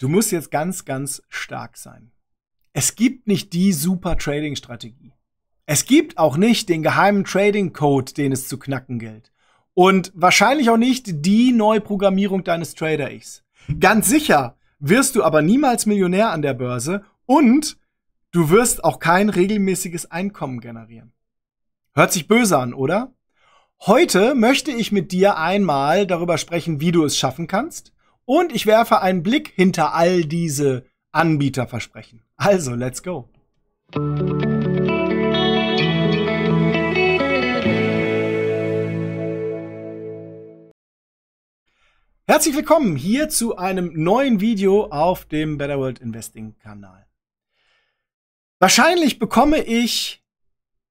Du musst jetzt ganz, ganz stark sein. Es gibt nicht die super Trading-Strategie. Es gibt auch nicht den geheimen Trading-Code, den es zu knacken gilt. Und wahrscheinlich auch nicht die Neuprogrammierung deines Trader-Ichs. Ganz sicher wirst du aber niemals Millionär an der Börse und du wirst auch kein regelmäßiges Einkommen generieren. Hört sich böse an, oder? Heute möchte ich mit dir einmal darüber sprechen, wie du es schaffen kannst, und ich werfe einen Blick hinter all diese Anbieterversprechen. Also, let's go. Herzlich willkommen hier zu einem neuen Video auf dem Better World Investing Kanal. Wahrscheinlich bekomme ich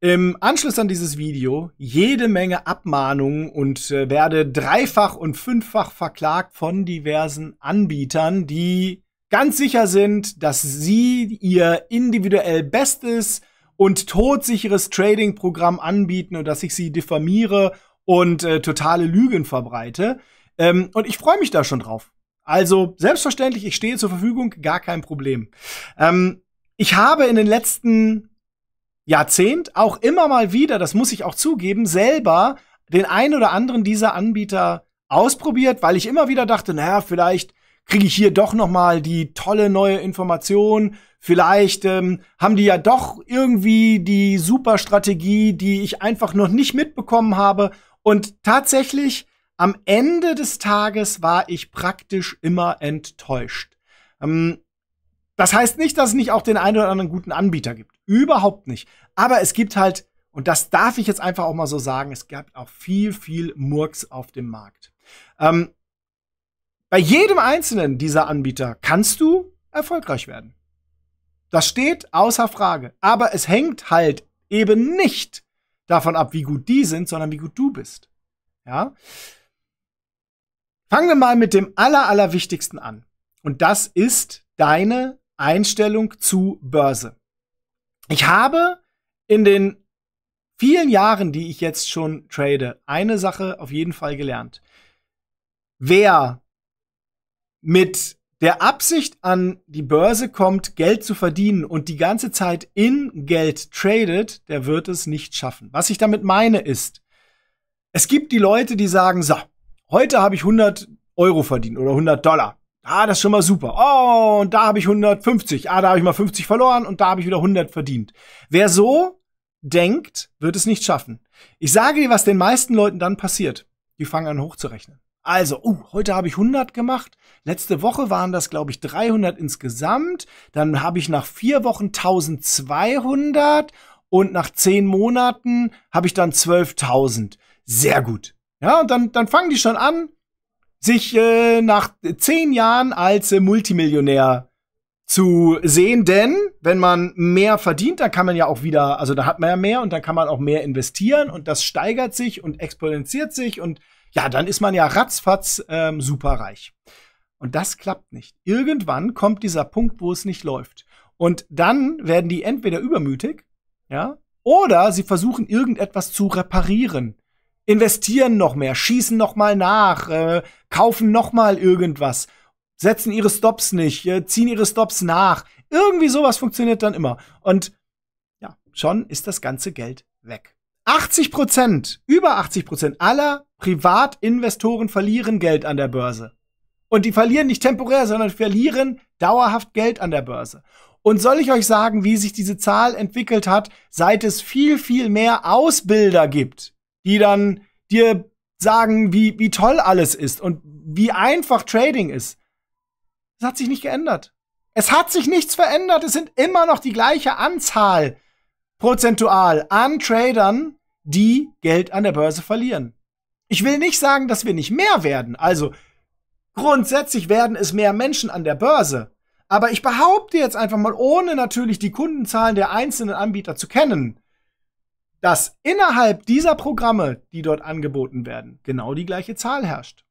im Anschluss an dieses Video jede Menge Abmahnungen und äh, werde dreifach und fünffach verklagt von diversen Anbietern, die ganz sicher sind, dass sie ihr individuell bestes und todsicheres Trading-Programm anbieten und dass ich sie diffamiere und äh, totale Lügen verbreite. Ähm, und ich freue mich da schon drauf. Also selbstverständlich, ich stehe zur Verfügung, gar kein Problem. Ähm, ich habe in den letzten Jahrzehnt auch immer mal wieder, das muss ich auch zugeben, selber den einen oder anderen dieser Anbieter ausprobiert, weil ich immer wieder dachte, naja, vielleicht kriege ich hier doch noch mal die tolle neue Information. Vielleicht ähm, haben die ja doch irgendwie die super Strategie, die ich einfach noch nicht mitbekommen habe. Und tatsächlich am Ende des Tages war ich praktisch immer enttäuscht. Ähm, das heißt nicht, dass es nicht auch den einen oder anderen guten Anbieter gibt. Überhaupt nicht. Aber es gibt halt, und das darf ich jetzt einfach auch mal so sagen, es gab auch viel, viel Murks auf dem Markt. Ähm, bei jedem einzelnen dieser Anbieter kannst du erfolgreich werden. Das steht außer Frage. Aber es hängt halt eben nicht davon ab, wie gut die sind, sondern wie gut du bist. Ja? Fangen wir mal mit dem aller, allerwichtigsten an. Und das ist deine Einstellung zu Börse. Ich habe in den vielen Jahren, die ich jetzt schon trade, eine Sache auf jeden Fall gelernt. Wer mit der Absicht an die Börse kommt, Geld zu verdienen und die ganze Zeit in Geld tradet, der wird es nicht schaffen. Was ich damit meine ist, es gibt die Leute, die sagen, so, heute habe ich 100 Euro verdient oder 100 Dollar. Ah, das ist schon mal super. Oh, und da habe ich 150. Ah, da habe ich mal 50 verloren und da habe ich wieder 100 verdient. Wer so denkt, wird es nicht schaffen. Ich sage dir, was den meisten Leuten dann passiert. Die fangen an hochzurechnen. Also, uh, heute habe ich 100 gemacht. Letzte Woche waren das, glaube ich, 300 insgesamt. Dann habe ich nach vier Wochen 1200 und nach zehn Monaten habe ich dann 12.000. Sehr gut. Ja, und dann, dann fangen die schon an, sich äh, nach zehn Jahren als äh, Multimillionär zu sehen, denn wenn man mehr verdient, dann kann man ja auch wieder, also da hat man ja mehr und dann kann man auch mehr investieren und das steigert sich und exponentiert sich und ja, dann ist man ja ratzfatz ähm, superreich. Und das klappt nicht. Irgendwann kommt dieser Punkt, wo es nicht läuft. Und dann werden die entweder übermütig, ja, oder sie versuchen irgendetwas zu reparieren investieren noch mehr, schießen noch mal nach, äh, kaufen noch mal irgendwas, setzen ihre Stops nicht, äh, ziehen ihre Stops nach. Irgendwie sowas funktioniert dann immer. Und ja, schon ist das ganze Geld weg. 80 Prozent, über 80 Prozent aller Privatinvestoren verlieren Geld an der Börse. Und die verlieren nicht temporär, sondern verlieren dauerhaft Geld an der Börse. Und soll ich euch sagen, wie sich diese Zahl entwickelt hat, seit es viel, viel mehr Ausbilder gibt? die dann dir sagen, wie, wie toll alles ist und wie einfach Trading ist. Es hat sich nicht geändert. Es hat sich nichts verändert. Es sind immer noch die gleiche Anzahl prozentual an Tradern, die Geld an der Börse verlieren. Ich will nicht sagen, dass wir nicht mehr werden. Also grundsätzlich werden es mehr Menschen an der Börse. Aber ich behaupte jetzt einfach mal, ohne natürlich die Kundenzahlen der einzelnen Anbieter zu kennen, dass innerhalb dieser Programme, die dort angeboten werden, genau die gleiche Zahl herrscht.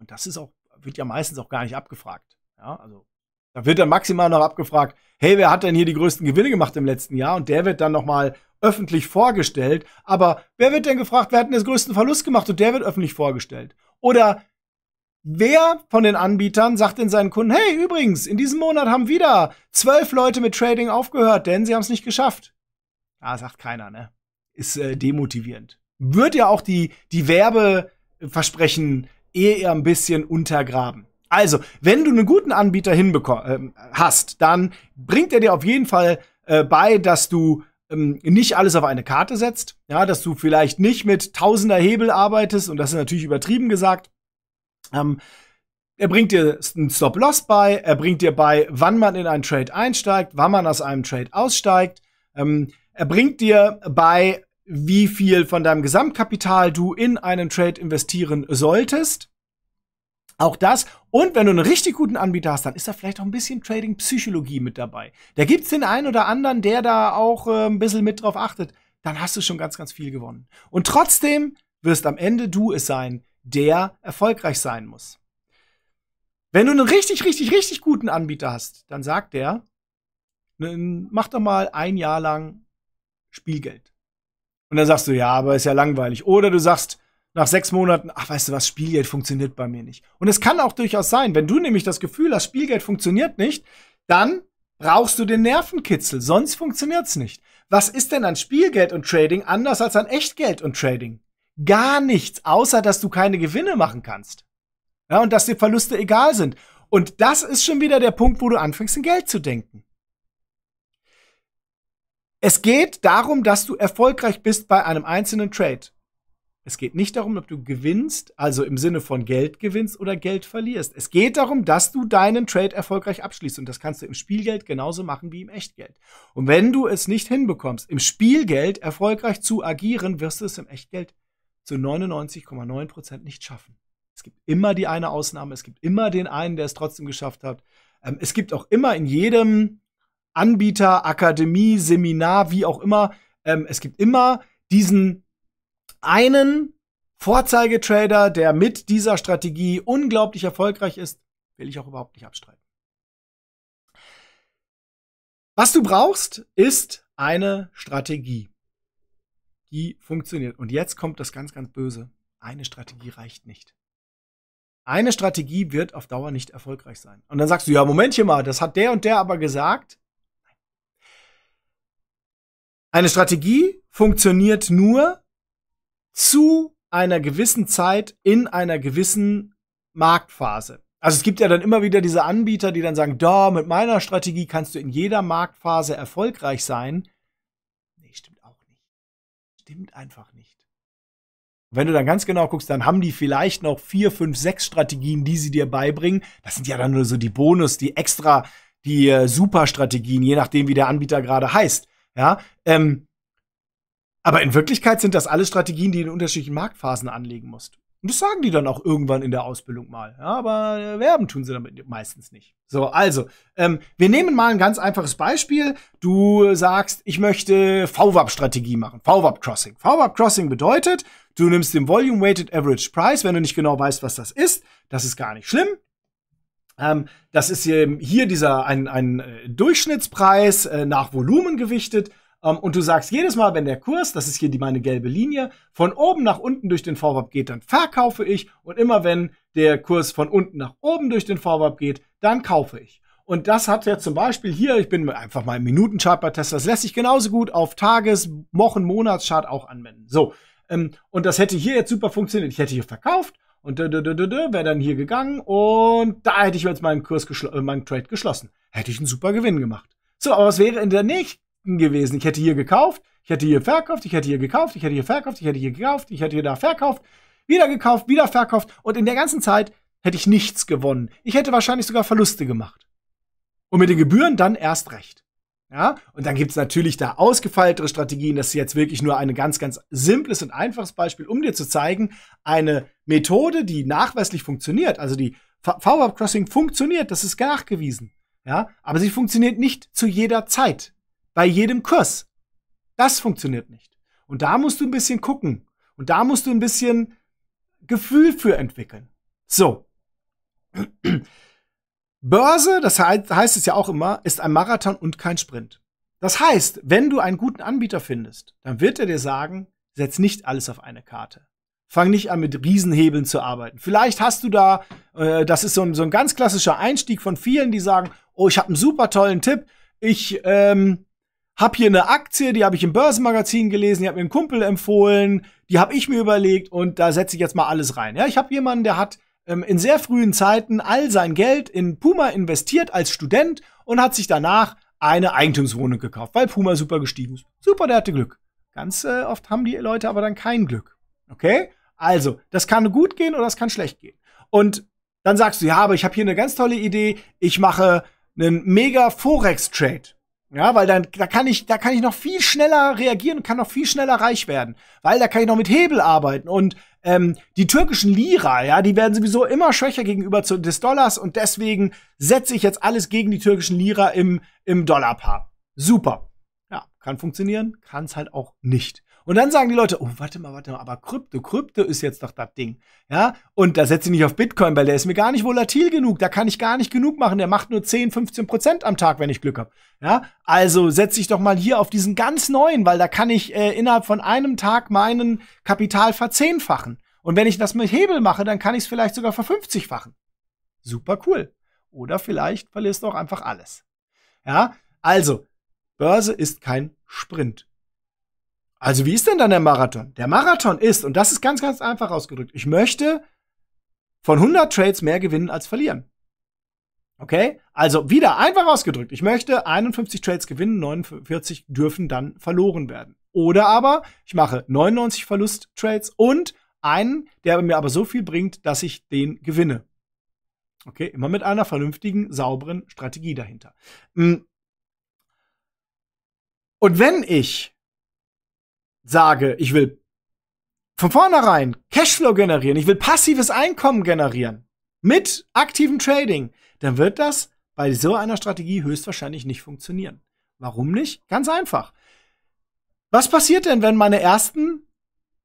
Und das ist auch, wird ja meistens auch gar nicht abgefragt. Ja, also da wird dann maximal noch abgefragt, hey, wer hat denn hier die größten Gewinne gemacht im letzten Jahr? Und der wird dann nochmal öffentlich vorgestellt. Aber wer wird denn gefragt, wer hat denn den größten Verlust gemacht? Und der wird öffentlich vorgestellt. Oder Wer von den Anbietern sagt denn seinen Kunden, hey, übrigens, in diesem Monat haben wieder zwölf Leute mit Trading aufgehört, denn sie haben es nicht geschafft. Ah, sagt keiner, ne? Ist äh, demotivierend. Wird ja auch die, die Werbeversprechen äh, eh eher ein bisschen untergraben. Also, wenn du einen guten Anbieter hinbekommen äh, hast, dann bringt er dir auf jeden Fall äh, bei, dass du ähm, nicht alles auf eine Karte setzt, ja, dass du vielleicht nicht mit tausender Hebel arbeitest und das ist natürlich übertrieben gesagt. Ähm, er bringt dir einen Stop-Loss bei, er bringt dir bei, wann man in einen Trade einsteigt, wann man aus einem Trade aussteigt. Ähm, er bringt dir bei, wie viel von deinem Gesamtkapital du in einen Trade investieren solltest. Auch das. Und wenn du einen richtig guten Anbieter hast, dann ist da vielleicht auch ein bisschen Trading-Psychologie mit dabei. Da gibt's den einen oder anderen, der da auch äh, ein bisschen mit drauf achtet. Dann hast du schon ganz, ganz viel gewonnen. Und trotzdem wirst am Ende du es sein, der erfolgreich sein muss. Wenn du einen richtig, richtig, richtig guten Anbieter hast, dann sagt der, mach doch mal ein Jahr lang Spielgeld. Und dann sagst du, ja, aber ist ja langweilig. Oder du sagst nach sechs Monaten, ach, weißt du was, Spielgeld funktioniert bei mir nicht. Und es kann auch durchaus sein, wenn du nämlich das Gefühl hast, Spielgeld funktioniert nicht, dann brauchst du den Nervenkitzel, sonst funktioniert's nicht. Was ist denn an Spielgeld und Trading anders als an Echtgeld und Trading? Gar nichts, außer dass du keine Gewinne machen kannst. Ja, und dass dir Verluste egal sind. Und das ist schon wieder der Punkt, wo du anfängst, in Geld zu denken. Es geht darum, dass du erfolgreich bist bei einem einzelnen Trade. Es geht nicht darum, ob du gewinnst, also im Sinne von Geld gewinnst oder Geld verlierst. Es geht darum, dass du deinen Trade erfolgreich abschließt. Und das kannst du im Spielgeld genauso machen wie im Echtgeld. Und wenn du es nicht hinbekommst, im Spielgeld erfolgreich zu agieren, wirst du es im Echtgeld zu 99,9% Prozent nicht schaffen. Es gibt immer die eine Ausnahme, es gibt immer den einen, der es trotzdem geschafft hat. Ähm, es gibt auch immer in jedem Anbieter, Akademie, Seminar, wie auch immer. Ähm, es gibt immer diesen einen Vorzeigetrader, der mit dieser Strategie unglaublich erfolgreich ist, will ich auch überhaupt nicht abstreiten. Was du brauchst, ist eine Strategie, die funktioniert. Und jetzt kommt das ganz, ganz Böse. Eine Strategie reicht nicht. Eine Strategie wird auf Dauer nicht erfolgreich sein. Und dann sagst du, ja, Momentchen mal, das hat der und der aber gesagt. Eine Strategie funktioniert nur zu einer gewissen Zeit in einer gewissen Marktphase. Also es gibt ja dann immer wieder diese Anbieter, die dann sagen, da, mit meiner Strategie kannst du in jeder Marktphase erfolgreich sein. Nee, stimmt auch nicht. Stimmt einfach nicht. Und wenn du dann ganz genau guckst, dann haben die vielleicht noch vier, fünf, sechs Strategien, die sie dir beibringen. Das sind ja dann nur so die Bonus, die extra, die äh, Superstrategien, je nachdem, wie der Anbieter gerade heißt. Ja, ähm, aber in Wirklichkeit sind das alle Strategien, die du in unterschiedlichen Marktphasen anlegen musst. Und das sagen die dann auch irgendwann in der Ausbildung mal. Ja, aber äh, werben tun sie damit meistens nicht. So, also, ähm, wir nehmen mal ein ganz einfaches Beispiel. Du sagst, ich möchte VWAP-Strategie machen, VWAP-Crossing. VWAP-Crossing bedeutet, du nimmst den Volume-Weighted Average Price, wenn du nicht genau weißt, was das ist. Das ist gar nicht schlimm. Ähm, das ist hier, hier dieser ein, ein äh, Durchschnittspreis äh, nach Volumen gewichtet. Um, ähm, und du sagst jedes Mal, wenn der Kurs, das ist hier die meine gelbe Linie, von oben nach unten durch den Vorwärts geht, dann verkaufe ich. Und immer wenn der Kurs von unten nach oben durch den Vorwärts geht, dann kaufe ich. Und das hat ja zum Beispiel hier, ich bin einfach mal im Minutenchart bei Tesla, das lässt sich genauso gut auf Tages-, Wochen-, Monatschart auch anwenden. So. Ähm, und das hätte hier jetzt super funktioniert. Ich hätte hier verkauft und da, da, da, da, da, wäre dann hier gegangen und da hätte ich jetzt meinen, Kurs äh, meinen Trade geschlossen. Hätte ich einen super Gewinn gemacht. So, aber was wäre in der nächsten gewesen? Ich hätte hier gekauft, ich hätte hier verkauft, ich hätte hier gekauft, ich hätte hier verkauft, ich hätte hier gekauft, ich hätte hier da verkauft, wieder gekauft, wieder verkauft und in der ganzen Zeit hätte ich nichts gewonnen. Ich hätte wahrscheinlich sogar Verluste gemacht. Und mit den Gebühren dann erst recht. Ja, und dann gibt es natürlich da ausgefeiltere Strategien. Das ist jetzt wirklich nur ein ganz, ganz simples und einfaches Beispiel, um dir zu zeigen, eine Methode, die nachweislich funktioniert, also die v up Crossing funktioniert, das ist nachgewiesen. Ja, aber sie funktioniert nicht zu jeder Zeit, bei jedem Kurs. Das funktioniert nicht. Und da musst du ein bisschen gucken. Und da musst du ein bisschen Gefühl für entwickeln. So. Börse, das heißt es ja auch immer, ist ein Marathon und kein Sprint. Das heißt, wenn du einen guten Anbieter findest, dann wird er dir sagen, setz nicht alles auf eine Karte. Fang nicht an, mit Riesenhebeln zu arbeiten. Vielleicht hast du da, äh, das ist so ein, so ein ganz klassischer Einstieg von vielen, die sagen, oh, ich habe einen super tollen Tipp. Ich ähm, habe hier eine Aktie, die habe ich im Börsenmagazin gelesen, die hat mir ein Kumpel empfohlen, die habe ich mir überlegt und da setze ich jetzt mal alles rein. Ja, ich habe jemanden, der hat ähm, in sehr frühen Zeiten all sein Geld in Puma investiert als Student und hat sich danach eine Eigentumswohnung gekauft, weil Puma super gestiegen ist. Super, der hatte Glück. Ganz äh, oft haben die Leute aber dann kein Glück. Okay? Also, das kann gut gehen oder das kann schlecht gehen. Und dann sagst du, ja, aber ich habe hier eine ganz tolle Idee, ich mache einen mega Forex Trade. Ja, weil dann da kann ich da kann ich noch viel schneller reagieren und kann noch viel schneller reich werden, weil da kann ich noch mit Hebel arbeiten und ähm, die türkischen Lira, ja, die werden sowieso immer schwächer gegenüber zu, des Dollars und deswegen setze ich jetzt alles gegen die türkischen Lira im im Dollarpaar. Super, ja, kann funktionieren, kann es halt auch nicht. Und dann sagen die Leute, oh, warte mal, warte mal, aber Krypto, Krypto ist jetzt doch das Ding. Ja, und da setze ich nicht auf Bitcoin, weil der ist mir gar nicht volatil genug. Da kann ich gar nicht genug machen. Der macht nur 10, 15 Prozent am Tag, wenn ich Glück habe. Ja, also setze ich doch mal hier auf diesen ganz neuen, weil da kann ich äh, innerhalb von einem Tag meinen Kapital verzehnfachen. Und wenn ich das mit Hebel mache, dann kann ich es vielleicht sogar verfünfzigfachen. Super cool. Oder vielleicht verlierst du auch einfach alles. Ja, also, Börse ist kein Sprint. Also wie ist denn dann der Marathon? Der Marathon ist, und das ist ganz, ganz einfach ausgedrückt, ich möchte von 100 Trades mehr gewinnen als verlieren. Okay? Also wieder einfach ausgedrückt, ich möchte 51 Trades gewinnen, 49 dürfen dann verloren werden. Oder aber ich mache 99 Verlust-Trades und einen, der mir aber so viel bringt, dass ich den gewinne. Okay, immer mit einer vernünftigen, sauberen Strategie dahinter. Hm. Und wenn ich sage, ich will von vornherein Cashflow generieren, ich will passives Einkommen generieren mit aktivem Trading, dann wird das bei so einer Strategie höchstwahrscheinlich nicht funktionieren. Warum nicht? Ganz einfach. Was passiert denn, wenn meine ersten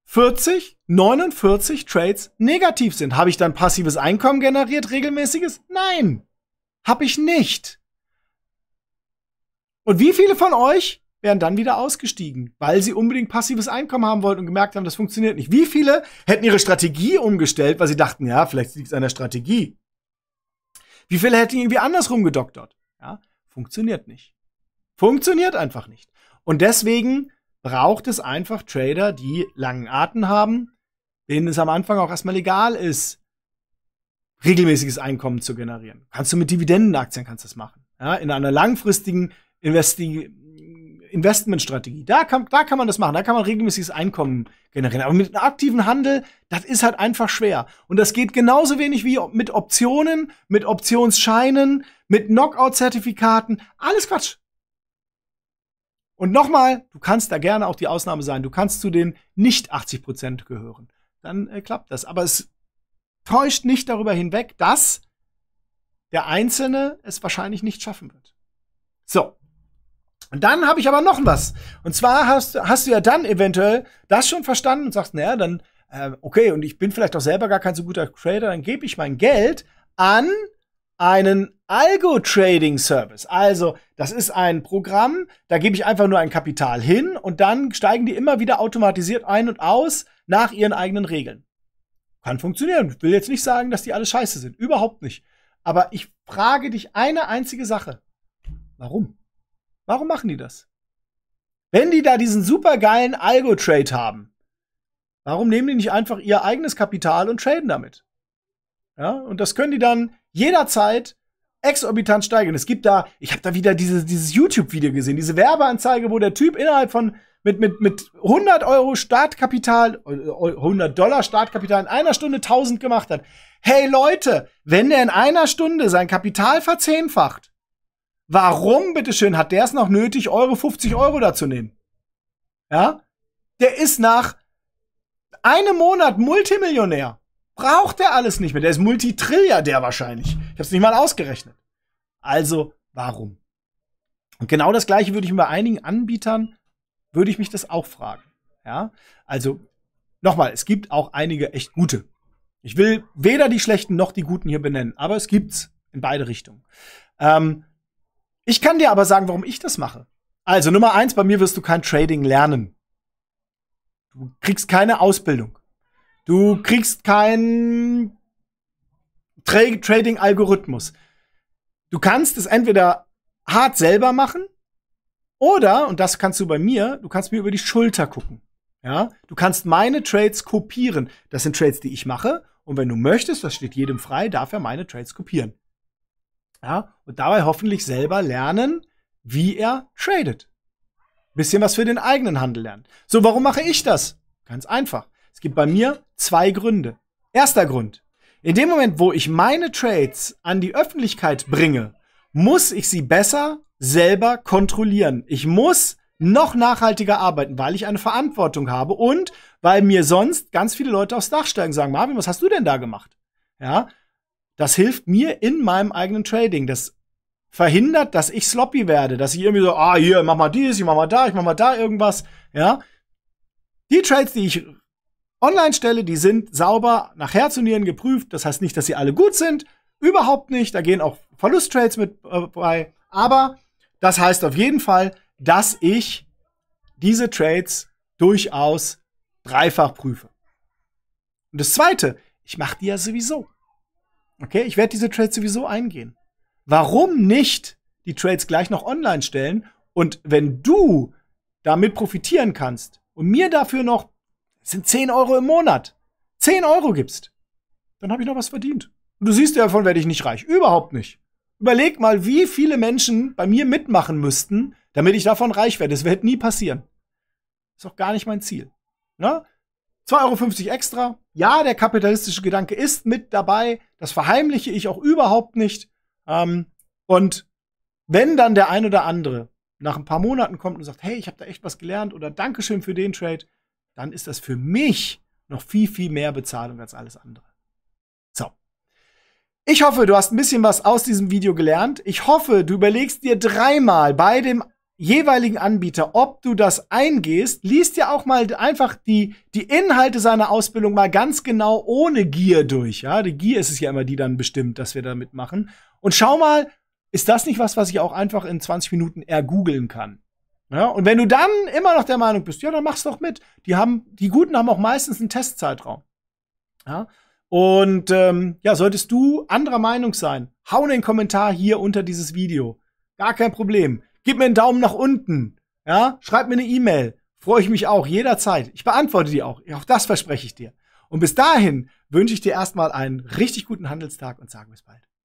40, 49 Trades negativ sind? Habe ich dann passives Einkommen generiert, regelmäßiges? Nein, habe ich nicht. Und wie viele von euch wären dann wieder ausgestiegen, weil sie unbedingt passives Einkommen haben wollten und gemerkt haben, das funktioniert nicht. Wie viele hätten ihre Strategie umgestellt, weil sie dachten, ja, vielleicht liegt es an der Strategie? Wie viele hätten irgendwie andersrum gedoktert? Ja, funktioniert nicht. Funktioniert einfach nicht. Und deswegen braucht es einfach Trader, die langen Arten haben, denen es am Anfang auch erstmal legal ist, regelmäßiges Einkommen zu generieren. Kannst du mit Dividendenaktien kannst das machen. Ja, in einer langfristigen Investi Investmentstrategie. Da kann, da kann man das machen, da kann man regelmäßiges Einkommen generieren. Aber mit einem aktiven Handel, das ist halt einfach schwer. Und das geht genauso wenig wie mit Optionen, mit Optionsscheinen, mit Knockout-Zertifikaten. Alles Quatsch. Und nochmal, du kannst da gerne auch die Ausnahme sein. Du kannst zu den nicht 80 Prozent gehören. Dann äh, klappt das. Aber es täuscht nicht darüber hinweg, dass der Einzelne es wahrscheinlich nicht schaffen wird. So, und dann habe ich aber noch was. Und zwar hast, hast du ja dann eventuell das schon verstanden und sagst, naja, dann, äh, okay, und ich bin vielleicht auch selber gar kein so guter Trader, dann gebe ich mein Geld an einen Algo-Trading-Service. Also, das ist ein Programm, da gebe ich einfach nur ein Kapital hin und dann steigen die immer wieder automatisiert ein und aus nach ihren eigenen Regeln. Kann funktionieren. Ich will jetzt nicht sagen, dass die alle scheiße sind. Überhaupt nicht. Aber ich frage dich eine einzige Sache. Warum? Warum machen die das? Wenn die da diesen supergeilen Algo-Trade haben, warum nehmen die nicht einfach ihr eigenes Kapital und traden damit? Ja, und das können die dann jederzeit exorbitant steigern. Es gibt da, ich habe da wieder dieses, dieses YouTube-Video gesehen, diese Werbeanzeige, wo der Typ innerhalb von mit, mit, mit 100 Euro Startkapital, 100 äh, Dollar Startkapital in einer Stunde 1000 gemacht hat. Hey Leute, wenn der in einer Stunde sein Kapital verzehnfacht, Warum, bitteschön, hat der es noch nötig, eure 50 Euro dazu nehmen? Ja? Der ist nach einem Monat Multimillionär. Braucht er alles nicht mehr. Der ist Multitrilliardär wahrscheinlich. Ich hab's nicht mal ausgerechnet. Also, warum? Und genau das gleiche würde ich mir bei einigen Anbietern, würde ich mich das auch fragen. Ja? Also, nochmal, es gibt auch einige echt gute. Ich will weder die schlechten noch die guten hier benennen, aber es gibt's in beide Richtungen. Ähm, ich kann dir aber sagen, warum ich das mache. Also Nummer eins, bei mir wirst du kein Trading lernen. Du kriegst keine Ausbildung. Du kriegst keinen Tra Trading-Algorithmus. Du kannst es entweder hart selber machen oder, und das kannst du bei mir, du kannst mir über die Schulter gucken. Ja, du kannst meine Trades kopieren. Das sind Trades, die ich mache. Und wenn du möchtest, das steht jedem frei, darf er meine Trades kopieren. Ja, und dabei hoffentlich selber lernen, wie er tradet. Bisschen was für den eigenen Handel lernen. So, warum mache ich das? Ganz einfach. Es gibt bei mir zwei Gründe. Erster Grund. In dem Moment, wo ich meine Trades an die Öffentlichkeit bringe, muss ich sie besser selber kontrollieren. Ich muss noch nachhaltiger arbeiten, weil ich eine Verantwortung habe und weil mir sonst ganz viele Leute aufs Dach steigen und sagen, Marvin, was hast du denn da gemacht? Ja, das hilft mir in meinem eigenen Trading. Das verhindert, dass ich sloppy werde, dass ich irgendwie so, ah, hier, mach mal dies, ich mach mal da, ich mach mal da irgendwas, ja. Die Trades, die ich online stelle, die sind sauber nach Herz und Nieren geprüft. Das heißt nicht, dass sie alle gut sind. Überhaupt nicht. Da gehen auch Verlusttrades mit äh, bei. Aber das heißt auf jeden Fall, dass ich diese Trades durchaus dreifach prüfe. Und das zweite, ich mache die ja sowieso. Okay, ich werde diese Trades sowieso eingehen. Warum nicht die Trades gleich noch online stellen? Und wenn du damit profitieren kannst und mir dafür noch, das sind 10 Euro im Monat, 10 Euro gibst, dann habe ich noch was verdient. Und du siehst, davon werde ich nicht reich. Überhaupt nicht. Überleg mal, wie viele Menschen bei mir mitmachen müssten, damit ich davon reich werde. Das wird nie passieren. Ist auch gar nicht mein Ziel. Ne? 2,50 Euro extra. Ja, der kapitalistische Gedanke ist mit dabei. Das verheimliche ich auch überhaupt nicht. Ähm, und wenn dann der ein oder andere nach ein paar Monaten kommt und sagt, hey, ich habe da echt was gelernt oder Dankeschön für den Trade, dann ist das für mich noch viel, viel mehr Bezahlung als alles andere. So. Ich hoffe, du hast ein bisschen was aus diesem Video gelernt. Ich hoffe, du überlegst dir dreimal bei dem jeweiligen Anbieter, ob du das eingehst, liest ja auch mal einfach die, die Inhalte seiner Ausbildung mal ganz genau ohne Gier durch. Ja, die Gier ist es ja immer, die dann bestimmt, dass wir damit machen. Und schau mal, ist das nicht was, was ich auch einfach in 20 Minuten ergoogeln kann? Ja, und wenn du dann immer noch der Meinung bist, ja, dann mach's doch mit. Die haben, die Guten haben auch meistens einen Testzeitraum. Ja, und ähm, ja, solltest du anderer Meinung sein, hau einen Kommentar hier unter dieses Video. Gar kein Problem. Gib mir einen Daumen nach unten. Ja, schreib mir eine E-Mail. Freue ich mich auch jederzeit. Ich beantworte die auch. Auch das verspreche ich dir. Und bis dahin wünsche ich dir erstmal einen richtig guten Handelstag und sage bis bald.